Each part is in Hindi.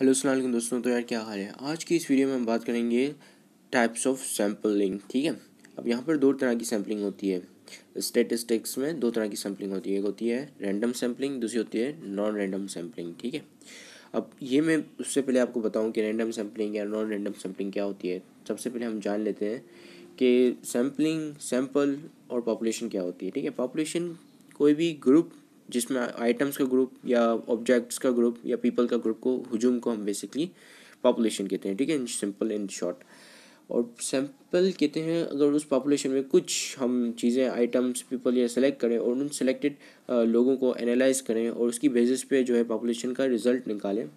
हेलो सलाम दोस्तों तो यार क्या हाल है आज की इस वीडियो में हम बात करेंगे टाइप्स ऑफ सैम्पलिंग ठीक है अब यहाँ पर दो तरह की सैम्पलिंग होती है स्टेटिस्टिक्स में दो तरह की सैम्पलिंग होती है एक होती है रैंडम सैम्पलिंग दूसरी होती है नॉन रैंडम सैम्पलिंग ठीक है अब ये मैं उससे पहले आपको बताऊँ कि रैंडम सैम्पलिंग या नॉन रैंडम सैम्पलिंग क्या होती है सबसे पहले हम जान लेते हैं कि सैम्पलिंग सैम्पल और पॉपुलेशन क्या होती है ठीक है पॉपुलेशन कोई भी ग्रुप जिसमें आइटम्स का ग्रुप या ऑब्जेक्ट्स का ग्रुप या पीपल का ग्रुप को हजूम को हम बेसिकली पॉपुलेशन कहते हैं ठीक है सिंपल इन शॉर्ट और सैम्पल कहते हैं अगर उस पॉपुलेशन में कुछ हम चीज़ें आइटम्स पीपल या सेलेक्ट करें और उन सेलेक्टेड लोगों को एनालाइज करें और उसकी बेसिस पे जो है पॉपुलेशन का रिजल्ट निकालें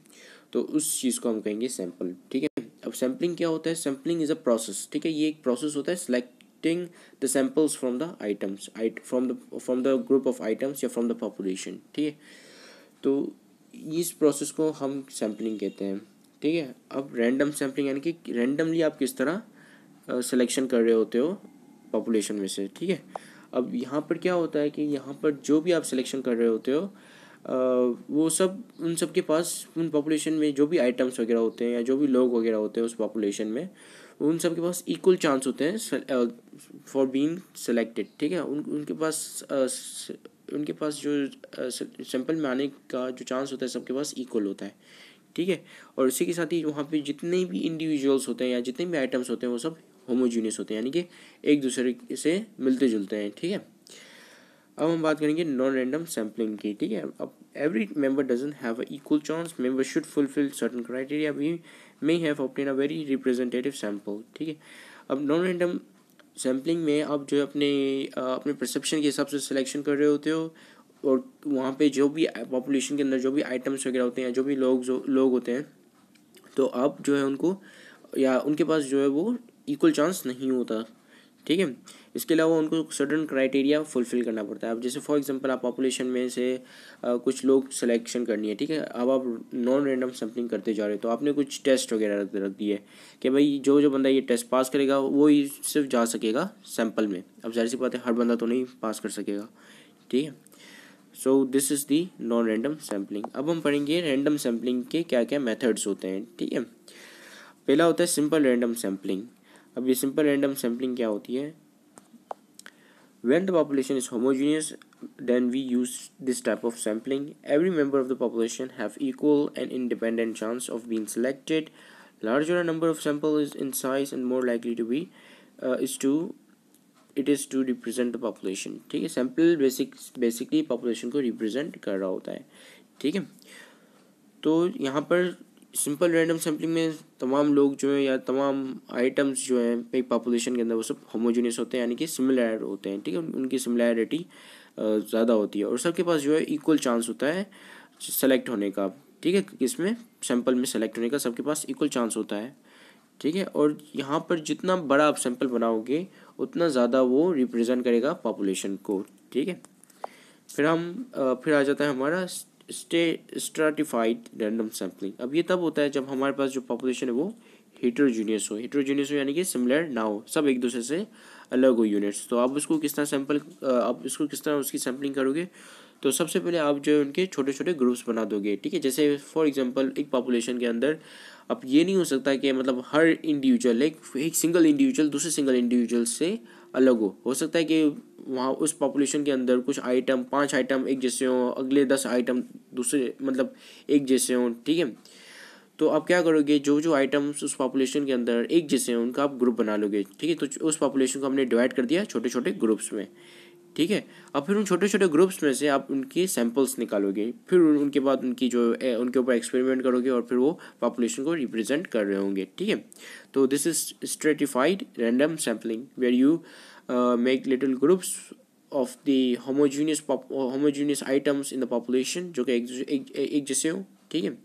तो उस चीज़ को हम कहेंगे सैम्पल ठीक है अब सैम्पलिंग क्या होता है सैम्पलिंग इज़ अ प्रोसेस ठीक है ये एक प्रोसेस होता है select collecting the samples from the items from the from the group of items या फ्रॉम द पॉपुलेशन ठीक है तो इस प्रोसेस को हम सैम्पलिंग कहते हैं ठीक है अब रैंडम सैम्पलिंग यानी कि रैंडमली आप किस तरह सिलेक्शन uh, कर रहे होते हो पॉपुलेशन में से ठीक है अब यहाँ पर क्या होता है कि यहाँ पर जो भी आप सिलेक्शन कर रहे होते हो uh, वो सब उन सब के पास उन पॉपुलेशन में जो भी आइटम्स वगैरह होते हैं या जो भी लोग वगैरह होते हैं उस पॉपुलेशन में उन सब के पास इक्वल चांस होते हैं फॉर बीइंग सेलेक्टेड ठीक है उन उनके पास uh, उनके पास जो सैंपल uh, में आने का जो चांस होता है सबके पास इक्वल होता है ठीक है और उसी के साथ ही वहाँ पे जितने भी इंडिविजुअल्स होते हैं या जितने भी आइटम्स होते हैं वो सब होमोजीनियस होते हैं यानी कि एक दूसरे से मिलते जुलते हैं ठीक है अब हम बात करेंगे नॉन रैंडम सैम्पलिंग की ठीक है अब every member doesn't have a equal chance member should fulfil certain criteria भी may have obtained a very representative sample ठीक है अब नॉन रैंडम सैम्पलिंग में आप जो है अपने अपने परसेप्शन के हिसाब से सिलेक्शन कर रहे होते हो और वहाँ पे जो भी पॉपुलेशन के अंदर जो भी आइटम्स वगैरह होते हैं जो भी लोग जो लोग होते हैं तो आप जो है उनको या उनके पास जो है वो इक्वल चांस नहीं होता ठीक है इसके अलावा उनको सर्टन क्राइटेरिया फुलफिल करना पड़ता है अब जैसे फॉर एग्जांपल आप पॉपुलेशन में से आ, कुछ लोग सिलेक्शन करनी है ठीक है अब आप नॉन रैंडम सैम्पलिंग करते जा रहे हो तो आपने कुछ टेस्ट वगैरह रख रख दिए कि भाई जो जो बंदा ये टेस्ट पास करेगा वो ही सिर्फ जा सकेगा सैम्पल में अब जाहिर सी बात है हर बंदा तो नहीं पास कर सकेगा ठीक है so this is the non random sampling अब हम पढ़ेंगे रैंडम सैम्पलिंग के क्या क्या मेथड्स होते हैं ठीक है पहला होता है सिंपल रैंडम सैम्पलिंग अब ये सिंपल रैंडम सैम्पलिंग क्या होती है when the population is homogeneous then we use this type of sampling every member of the population have equal and independent chance of being selected larger number of sample is in size and more likely to be is to it is to represent the population ठीक है सैम्पल बेसिक बेसिकली पॉपुलेशन को रिप्रेजेंट कर रहा होता है ठीक है तो यहाँ पर सिंपल रैंडम सैम्पलिंग में तमाम लोग जो हैं या तमाम आइटम्स जो हैं एक पॉपुलेशन के अंदर वो सब होमोजेनियस होते हैं यानी कि सिमिलर होते हैं ठीक है उनकी सिमिलैरिटी ज़्यादा होती है और सबके पास जो है इक्वल चांस होता है सेलेक्ट होने का ठीक है इसमें सैम्पल में सेलेक्ट होने का सबके पास इक्वल चांस होता है ठीक है और यहाँ पर जितना बड़ा आप सैंपल बनाओगे उतना ज़्यादा वो रिप्रेजेंट करेगा पॉपुलेशन को ठीक है फिर हम फिर आ जाता है हमारा स्ट्राटिफाइड रैंडम सैम्पलिंग अब ये तब होता है जब हमारे पास जो पॉपुलेशन है वो हीट्रोजीनियस हो हीट्रोजीनियस हो यानी कि सिमिलर ना हो सब एक दूसरे से अलग हो यूनिट्स तो आप उसको किस तरह सैंपल आप उसको किस तरह उसकी सैम्पलिंग करोगे तो सबसे पहले आप जो है उनके छोटे छोटे ग्रुप्स बना दोगे ठीक है जैसे फॉर एग्जांपल एक पॉपुलेशन के अंदर अब ये नहीं हो सकता कि मतलब हर इंडिविजुअल एक एक सिंगल इंडिविजुअल दूसरे सिंगल इंडिविजुअल से अलग हो हो सकता है कि वहाँ उस पॉपुलेशन के अंदर कुछ आइटम पांच आइटम एक जैसे हों अगले दस आइटम दूसरे मतलब एक जैसे हों ठीक है तो आप क्या करोगे जो जो आइटम्स उस पॉपुलेशन के अंदर एक जैसे हैं उनका आप ग्रुप बना लोगे ठीक है तो उस पॉपुलेशन को हमने डिवाइड कर दिया छोटे छोटे ग्रुप्स में ठीक है अब फिर उन छोटे छोटे ग्रुप्स में से आप उनके सैम्पल्स निकालोगे फिर उनके बाद उनकी जो उनके ऊपर एक्सपेरिमेंट करोगे और फिर वो पॉपुलेशन को रिप्रेजेंट कर रहे होंगे ठीक है तो this is stratified random sampling where you make little groups of the homogeneous homogeneous items in the population जो कि एक, एक, एक जैसे हो ठीक है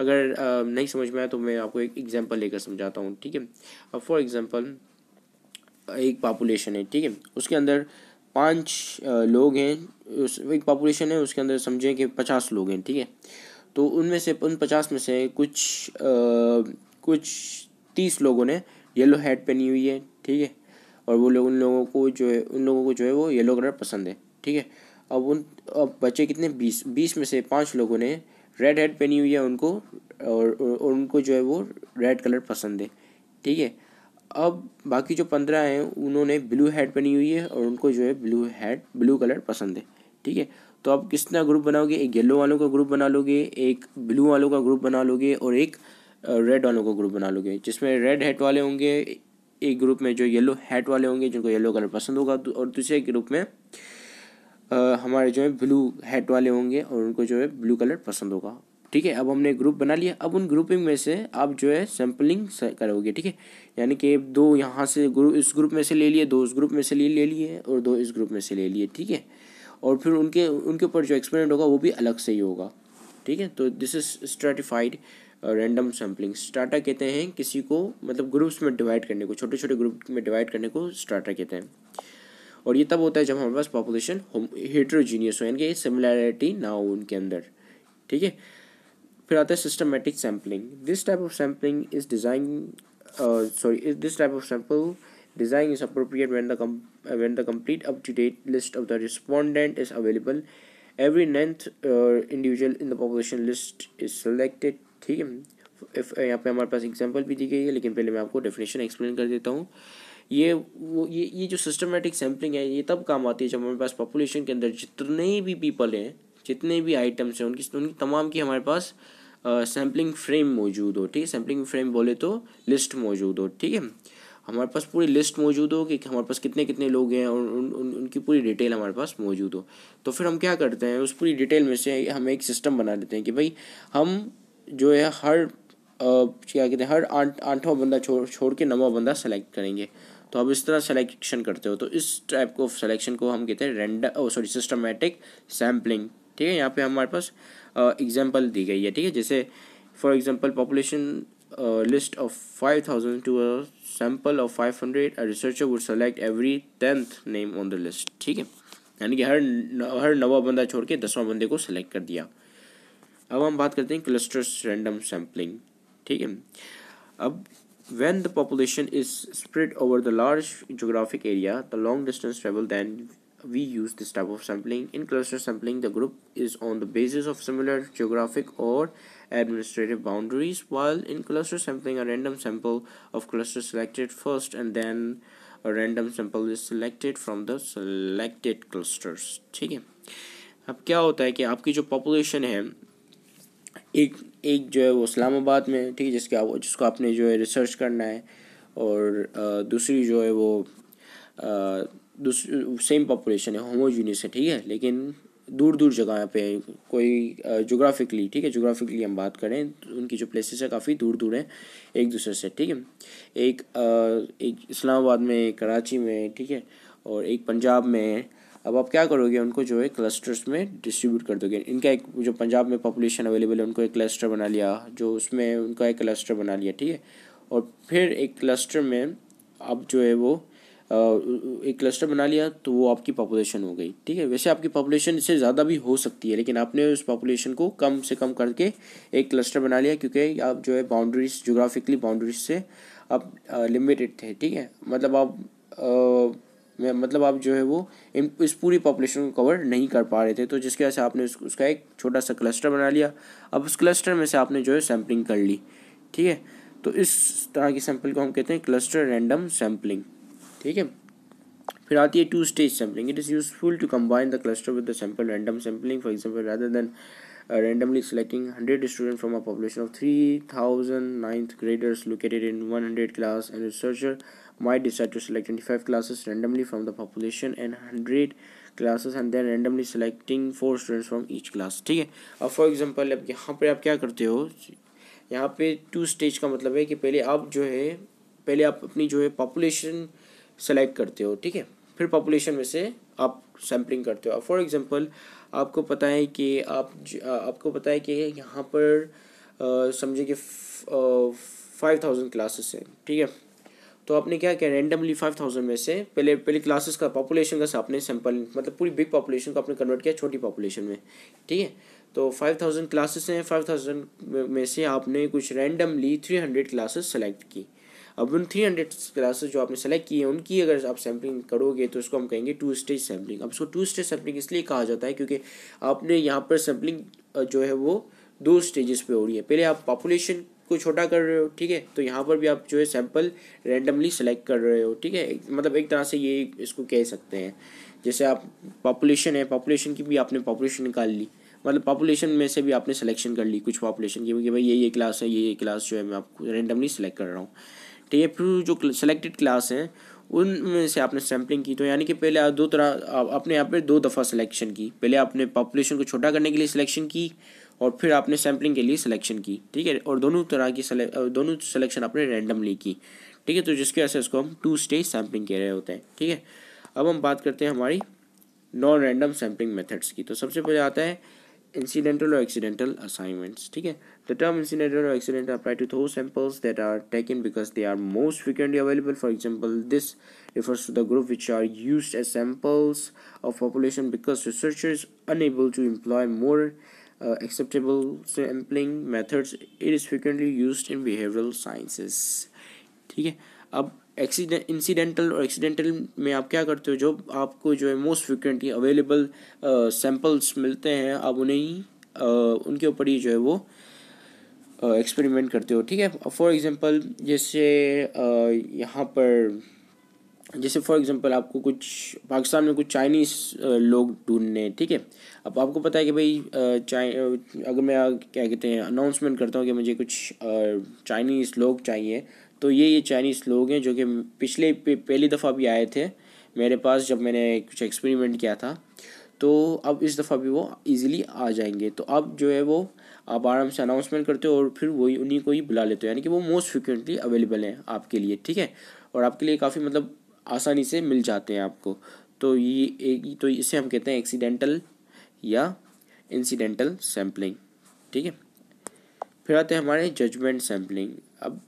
अगर uh, नहीं समझ में आया तो मैं आपको एक एग्जांपल लेकर समझाता हूँ ठीक है अब फॉर एग्जांपल एक पॉपुलेशन है ठीक है उसके अंदर पाँच लोग हैं उस एक पॉपुलेशन है उसके अंदर समझें कि पचास लोग हैं ठीक है तो उनमें से उन पचास में से कुछ आ, कुछ तीस लोगों ने येलो हेड पहनी हुई है ठीक है और वो लोग उन लोगों को जो है उन लोगों को जो है वो येलो कलर पसंद है ठीक है अब उन अब बचे कितने बीस बीस में से पाँच लोगों ने रेड हेड पहनी हुई है उनको और, और उनको जो है वो रेड कलर पसंद है ठीक है अब बाकी जो पंद्रह हैं उन्होंने ब्लू हेड पहनी हुई है और उनको जो है ब्लू हेड ब्लू कलर पसंद है ठीक है तो आप तरह ग्रुप बनाओगे एक येलो वालों का ग्रुप बना लोगे एक ब्लू वालों का ग्रुप बना लोगे और एक रेड वालों का ग्रुप बना लोगे जिसमें रेड हेड वाले होंगे एक ग्रुप में जो येलो हेड वाले होंगे जिनको येलो कलर पसंद होगा तो, और दूसरे ग्रुप में आ, हमारे जो है ब्लू हेड वाले होंगे और उनको जो है ब्लू कलर पसंद होगा ठीक है अब हमने ग्रुप बना लिया अब उन ग्रुपिंग में से आप जो है सैम्पलिंग करोगे ठीक है यानी कि दो यहाँ से ग्रुप इस ग्रुप में से ले लिए दो उस ग्रुप में से ले ले लिए और दो इस ग्रुप में से ले लिए ठीक है और फिर उनके उनके ऊपर जो एक्सपेरिमेंट होगा वो भी अलग से ही होगा ठीक है तो this is stratified random sampling strata कहते हैं किसी को मतलब ग्रुप्स में डिवाइड करने को छोटे छोटे ग्रुप में डिवाइड करने को स्टार्टा कहते हैं और ये तब होता है जब हमारे पास पॉपुलेशन हेट्रोजीनियस हो यानी कि सिमिलैरिटी ना हो उनके अंदर ठीक है फिर आता है systematic sampling this type of sampling is design sorry this type of sample design is appropriate when then the complete up to date list of the respondent is available every every individual in the population list is selected ठीक है इफ uh, यहाँ पे हमारे पास एग्जांपल भी दी गई है लेकिन पहले मैं आपको डेफिनेशन एक्सप्लेन कर देता हूँ ये वो ये ये जो सिस्टमेटिक सैम्पलिंग है ये तब काम आती है जब हमारे पास पॉपुलेशन के अंदर जितने भी पीपल हैं जितने भी आइटम्स हैं उनकी उनकी तमाम की हमारे पास सैम्पलिंग फ्रेम मौजूद हो ठीक है सैम्पलिंग फ्रेम बोले तो लिस्ट मौजूद हो ठीक है हमारे पास पूरी लिस्ट मौजूद हो कि हमारे पास कितने कितने लोग हैं और उन, उन उनकी पूरी डिटेल हमारे पास मौजूद हो तो फिर हम क्या करते हैं उस पूरी डिटेल में से हम एक सिस्टम बना लेते हैं कि भाई हम जो है हर क्या कहते हैं हर आठ आठवा बंदा छोड़ छोड़ के नवा बंदा सेलेक्ट करेंगे तो आप इस तरह सेलेक्शन करते हो तो इस टाइप को सलेक्शन को हम कहते हैं रेंडा सॉरी सिस्टमेटिक सैम्पलिंग ठीक है यहाँ पे हमारे पास एग्जाम्पल दी गई है ठीक है जैसे for example population list of five thousand to sample of five hundred researcher would select every tenth name on the list ठीक है यानी कि हर हर नवा बंदा छोड़ के दसवां बंदे को सेलेक्ट कर दिया अब हम बात करते हैं क्लस्टर्स रैंडम सैम्पलिंग ठीक है अब when the population is spread over the large geographic area the long distance travel then we use this type of sampling. In cluster sampling, the group is on the basis of similar geographic or administrative boundaries, while in cluster sampling, a random sample of cluster selected first and then a random sample is selected from the selected clusters. ठीक है अब क्या होता है कि आपकी जो population है एक एक जो है वो इस्लामाबाद में ठीक है जिसके आप जिसको आपने जो है research करना है और दूसरी जो है वो सेम पॉपुलेशन है होमोजीनियस है ठीक है लेकिन दूर दूर जगह पे कोई जोग्राफिकली ठीक है जोग्राफिकली हम बात करें तो उनकी जो प्लेसेस है काफ़ी दूर दूर हैं एक दूसरे से ठीक है एक एक इस्लामाबाद में कराची में ठीक है और एक पंजाब में अब आप क्या करोगे उनको जो है क्लस्टर्स में डिस्ट्रीब्यूट कर दोगे इनका एक जो पंजाब में पॉपुलेशन अवेलेबल है उनको एक क्लस्टर बना लिया जो उसमें उनका एक क्लस्टर बना लिया ठीक है और फिर एक क्लस्टर में अब जो है वो एक क्लस्टर बना लिया तो वो आपकी पॉपुलेशन हो गई ठीक है वैसे आपकी पॉपुलेशन इससे ज़्यादा भी हो सकती है लेकिन आपने उस पॉपुलेशन को कम से कम करके एक क्लस्टर बना लिया क्योंकि आप जो है बाउंड्रीज जोग्राफिकली बाउंड्रीज से आप लिमिटेड थे ठीक है मतलब आप आ, मतलब आप जो है वो इन इस पूरी पॉपुलेशन को कवर नहीं कर पा रहे थे तो जिसकी वजह से आपने उस, उसका एक छोटा सा क्लस्टर बना लिया अब उस क्लस्टर में से आपने जो है सैम्पलिंग कर ली ठीक है तो इस तरह की सैम्पल को हम कहते हैं क्लस्टर रैंडम सैम्पलिंग ठीक है फिर आती है two stage sampling it is useful to combine the cluster with the sample random sampling for example rather than randomly selecting 100 students from a population of 3000 ninth graders located in 100 class and researcher might decide to select 25 classes randomly from the population and 100 classes and then randomly selecting four students from each class ठीक है अब फॉर एग्जाम्पल अब यहाँ पे आप क्या करते हो यहाँ पे टू स्टेज का मतलब है कि पहले आप जो है पहले आप अपनी जो है पॉपुलेशन सेलेक्ट करते हो ठीक है फिर पॉपुलेशन में से आप सैम्पलिंग करते हो फॉर एग्ज़ाम्पल आपको पता है कि आप आपको पता है कि यहाँ पर समझे कि फाइव थाउजेंड क्लासेस हैं ठीक है तो आपने क्या किया रैंडमली फाइव थाउजेंड में से पहले पहले क्लासेस का पॉपुलेशन का आपने सैम्पल मतलब पूरी बिग पॉपुलेशन को आपने कन्वर्ट किया छोटी पॉपुलेशन में ठीक है तो फाइव थाउजेंड क्लासेस हैं फाइव थाउजेंड में से आपने कुछ randomly three hundred classes select की अब उन थ्री हंड्रेड क्लासेस जो आपने सेलेक्ट किए हैं उनकी अगर आप सैम्पलिंग करोगे तो उसको हम कहेंगे टू स्टेज सैम्पलिंग अब उसको टू स्टेज सैम्पलिंग इसलिए कहा जाता है क्योंकि आपने यहाँ पर सैम्पलिंग जो है वो दो स्टेजेस पे हो रही है पहले आप पॉपुलेशन को छोटा कर रहे हो ठीक है तो यहाँ पर भी आप जो है सैम्पल रैंडमली सेलेक्ट कर रहे हो ठीक है मतलब एक तरह से ये इसको कह सकते हैं जैसे आप पॉपुलेशन है पॉपुलेशन की भी आपने पॉपुलेशन निकाल ली मतलब पॉपुलेशन में से भी आपने सिलेक्शन कर ली कुछ पॉपुलेशन की भाई ये ये क्लास है ये ये क्लास जो है मैं आपको रेंडमली सेलेक्ट कर रहा हूँ ठीक है फिर जो सेलेक्टेड क्लास हैं उनमें से आपने सैम्पलिंग की तो यानी कि पहले आप दो तरह अपने यहाँ पे दो दफ़ा सिलेक्शन की पहले आपने पॉपुलेशन को छोटा करने के लिए सिलेक्शन की और फिर आपने सैम्पलिंग के लिए सिलेक्शन की ठीक है और दोनों तरह की दोनों सिलेक्शन आपने रैंडमली की ठीक है तो जिसकी वजह से उसको हम टू स्टेज सैम्पलिंग कह रहे होते हैं ठीक है अब हम बात करते हैं हमारी नॉन रैंडम सैम्पलिंग मेथड्स की तो सबसे पहले आता है incidental or accidental assignments ठीक है the term incidental or accidental apply to those samples that are taken because they are most frequently available for example this refers to the group which are used as samples of population because researchers unable to employ more uh, acceptable sampling methods it is frequently used in behavioral sciences ठीक है अब एक्सीडेंट इंसिडेंटल और एक्सीडेंटल में आप क्या करते हो जो आपको जो है मोस्ट फ्रिक्वेंटली अवेलेबल सैंपल्स मिलते हैं आप उन्हें ही uh, उनके ऊपर ही जो है वो एक्सपेरिमेंट uh, करते हो ठीक है फॉर एग्ज़ाम्पल जैसे uh, यहाँ पर जैसे फॉर एग्जांपल आपको कुछ पाकिस्तान में कुछ चाइनीज़ uh, लोग ढूंढने हैं ठीक है अब आपको पता है कि भाई चाइ uh, अगर मैं क्या कहते हैं अनाउंसमेंट करता हूँ कि मुझे कुछ चाइनीज़ लोग चाहिए तो ये ये चाइनीज़ लोग हैं जो कि पिछले पहली दफ़ा भी आए थे मेरे पास जब मैंने कुछ एक्सपेरिमेंट किया था तो अब इस दफ़ा भी वो इजीली आ जाएंगे तो अब जो है वो आप आराम से अनाउंसमेंट करते हो और फिर वही उन्हीं को ही बुला लेते हो यानी कि वो मोस्ट फ्रिक्वेंटली अवेलेबल हैं आपके लिए ठीक है और आपके लिए काफ़ी मतलब आसानी से मिल जाते हैं आपको तो ये एक तो इसे हम कहते हैं एक्सीडेंटल या इंसिडेंटल सैम्पलिंग ठीक है फिर आते हैं हमारे जजमेंट सैम्पलिंग अब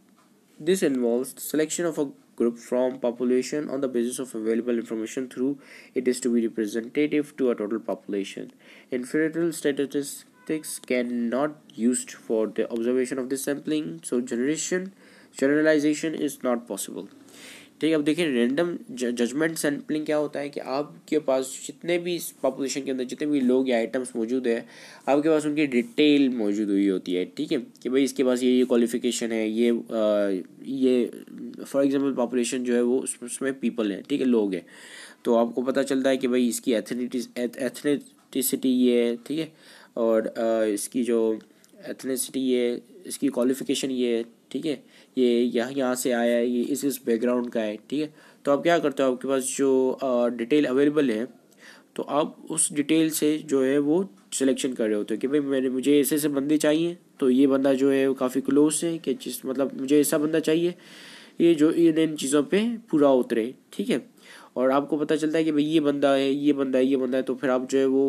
This involves the selection of a group from population on the basis of available information through it is to be representative to a total population. Inferential statistics cannot used for the observation of the sampling, so generation generalization is not possible. ठीक है अब देखिए रेंडम जजमेंट सैम्पलिंग क्या होता है कि आपके पास जितने भी पॉपुलेशन के अंदर जितने भी लोग या आइटम्स मौजूद है आपके पास उनकी डिटेल मौजूद हुई होती है ठीक है कि भाई इसके पास ये ये क्वालिफिकेशन है ये आ, ये फॉर एग्जांपल पॉपुलेशन जो है वो उसमें पीपल है ठीक है लोग हैं तो आपको पता चलता है कि भाई इसकी एथनेटिसिटी ये है ठीक है और आ, इसकी जो एथनेसिटी ये इसकी क्वालिफिकेशन ये है ठीक है ये यह यहाँ से आया है ये इस इस बैकग्राउंड का है ठीक है तो आप क्या करते हो आपके पास जो डिटेल अवेलेबल है तो आप उस डिटेल से जो है वो सिलेक्शन कर रहे होते हो कि भाई मैंने मुझे ऐसे ऐसे बंदे चाहिए तो ये बंदा जो है वो काफ़ी क्लोज है कि जिस मतलब मुझे ऐसा बंदा चाहिए ये जो इन इन चीज़ों पे पूरा उतरे ठीक है और आपको पता चलता है कि भाई ये बंदा है ये बंदा है ये बंदा है तो फिर आप जो है वो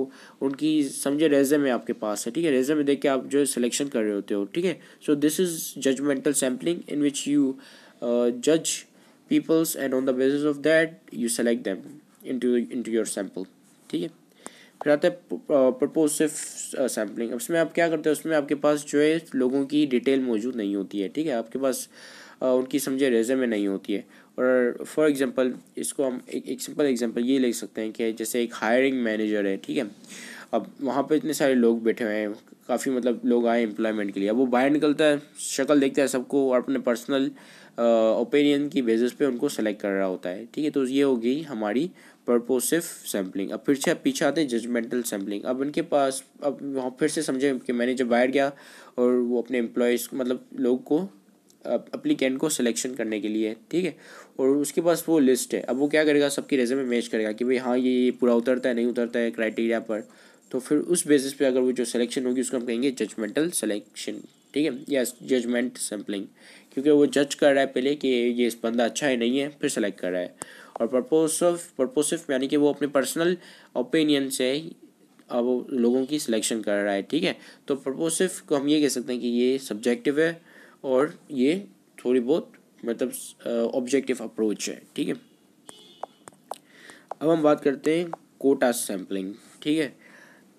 उनकी समझे रेजे में आपके पास है ठीक है रेजे में देख के आप जो है सिलेक्शन कर रहे होते हो ठीक है so this is judgemental sampling in which you जज peoples and on the basis of that you select them into into your sample ठीक है फिर आता है प्रपोजिव सैम्पलिंग उसमें आप क्या करते हो उसमें आपके पास जो है लोगों की डिटेल मौजूद नहीं होती है ठीक है आपके पास uh, उनकी समझे रेजे में नहीं होती है और फॉर एग्ज़ाम्पल इसको हम एक, एक सिंपल एग्ज़ाम्पल ये ले सकते हैं कि जैसे एक हायरिंग मैनेजर है ठीक है अब वहाँ पे इतने सारे लोग बैठे हुए हैं काफ़ी मतलब लोग आए एम्प्लॉयमेंट के लिए अब वो बाहर निकलता है शक्ल देखता है सबको और अपने पर्सनल ओपिनियन की बेसिस पे उनको सेलेक्ट कर रहा होता है ठीक है तो ये हो गई हमारी पर्पोसिव सैम्पलिंग अब फिर से पीछे आते हैं जजमेंटल सैम्पलिंग अब इनके पास अब वहाँ फिर से समझें कि मैंने जब बाहर गया और वो अपने एम्प्लॉयज़ मतलब लोग को अप्लीकेंट को सिलेक्शन करने के लिए ठीक है और उसके पास वो लिस्ट है अब वो क्या करेगा सबकी रेजमे मैच करेगा कि भाई हाँ ये ये पूरा उतरता है नहीं उतरता है क्राइटेरिया पर तो फिर उस बेसिस पे अगर वो जो सिलेक्शन होगी उसको हम कहेंगे जजमेंटल सिलेक्शन ठीक है या जजमेंट सैम्पलिंग क्योंकि वो जज कर रहा है पहले कि ये इस बंदा अच्छा है नहीं है फिर सेलेक्ट कर रहा है और परपोसिव परपोसिव यानी कि वो अपने पर्सनल ओपिनियन से अब लोगों की सिलेक्शन कर रहा है ठीक है तो परपोसिव को हम ये कह सकते हैं कि ये सब्जेक्टिव है और ये थोड़ी बहुत मतलब ऑब्जेक्टिव अप्रोच है ठीक है अब हम बात करते हैं कोटा सैम्पलिंग ठीक है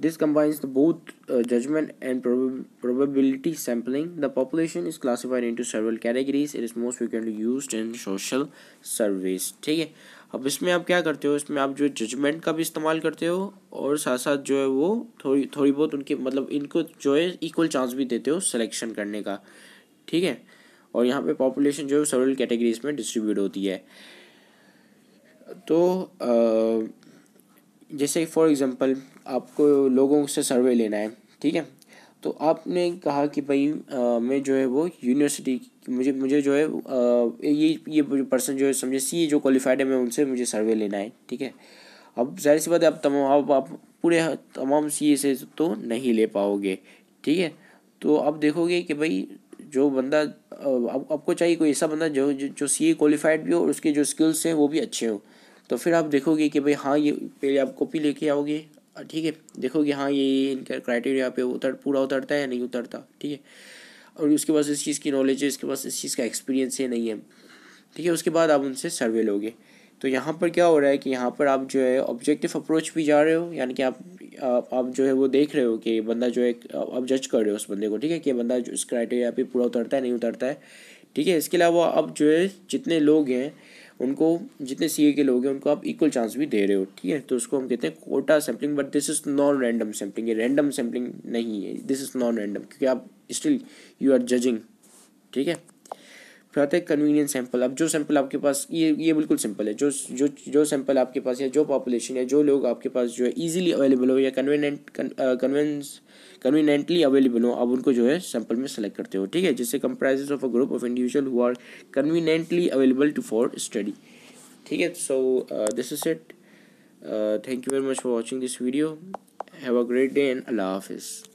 this combines the both judgement and probability sampling the population is classified into several categories it is most frequently used in social surveys ठीक है अब इसमें आप क्या करते हो इसमें आप जो जजमेंट का भी इस्तेमाल करते हो और साथ साथ जो है वो थोड़ी थोड़ी बहुत उनके मतलब इनको जो है इक्वल चांस भी देते हो सिलेक्शन करने का ठीक है और यहाँ पे पॉपुलेशन जो है सर्वल कैटेगरीज में डिस्ट्रीब्यूट होती है तो जैसे फॉर एग्ज़ाम्पल आपको लोगों से सर्वे लेना है ठीक है तो आपने कहा कि भाई मैं जो है वो यूनिवर्सिटी मुझे मुझे जो है आ, ये ये पर्सन जो है समझे सी जो क्वालिफाइड है मैं उनसे मुझे सर्वे लेना है ठीक है अब जाहिर सी बात है आप तमाम आप, आप पूरे तमाम सी से तो नहीं ले पाओगे ठीक है तो आप देखोगे कि भाई जो बंदा अब आपको चाहिए कोई ऐसा बंदा जो जो सी ए क्वालिफाइड भी हो और उसके जो स्किल्स हैं वो भी अच्छे हो तो फिर आप देखोगे कि भाई हाँ ये पहले आप कॉपी लेके आओगे ठीक है देखोगे हाँ ये इनका क्राइटेरिया पे उतर पूरा उतरता है या नहीं उतरता ठीक है और उसके पास इस चीज़ की नॉलेज है इसके पास इस चीज़ का एक्सपीरियंस है नहीं है ठीक है उसके बाद आप उनसे सर्वे लोगे तो यहाँ पर क्या हो रहा है कि यहाँ पर आप जो है ऑब्जेक्टिव अप्रोच भी जा रहे हो यानी कि आप आप जो है वो देख रहे हो कि बंदा जो है आप जज कर रहे हो उस बंदे को ठीक है कि बंदा इस क्राइटेरिया पे पूरा उतरता है नहीं उतरता है ठीक है इसके अलावा आप जो है जितने लोग हैं उनको जितने सी के लोग हैं उनको आप इक्वल चांस भी दे रहे हो ठीक है तो उसको हम कहते हैं quota sampling but this is non random sampling ये रैंडम सैम्पलिंग नहीं है दिस इज़ नॉन रैंडम क्योंकि आप स्टिल यू आर जजिंग ठीक है रहता है कन्वीनियंट सैंपल अब जो सैंपल आपके पास ये ये बिल्कुल सिंपल है जो जो जो सैंपल आपके पास या जो पॉपुलेशन या जो लोग आपके पास जो है ईजिली अवेलेबल हो या कन्वीनियंट कन्वेंस कन्वीनियंटली अवेलेबल हो आप उनको जो है सैंपल में सेलेक्ट करते हो ठीक है जिससे comprise of a group of individual who are conveniently available to for study ठीक है so this is it thank you very much for watching this video have a great day and अल्लाह हाफिज़